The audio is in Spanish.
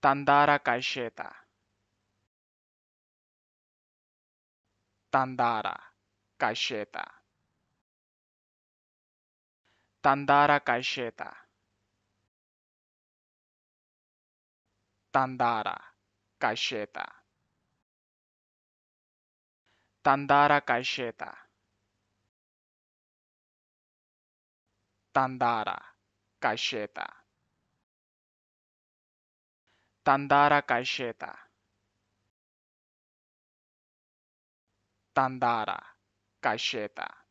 Tandara Caixeta Tandara Caixeta Tandara Caixeta Tandara Caixeta Tandara Caixeta Tandara Caixeta Tandara Caixeta. Tandara Caixeta.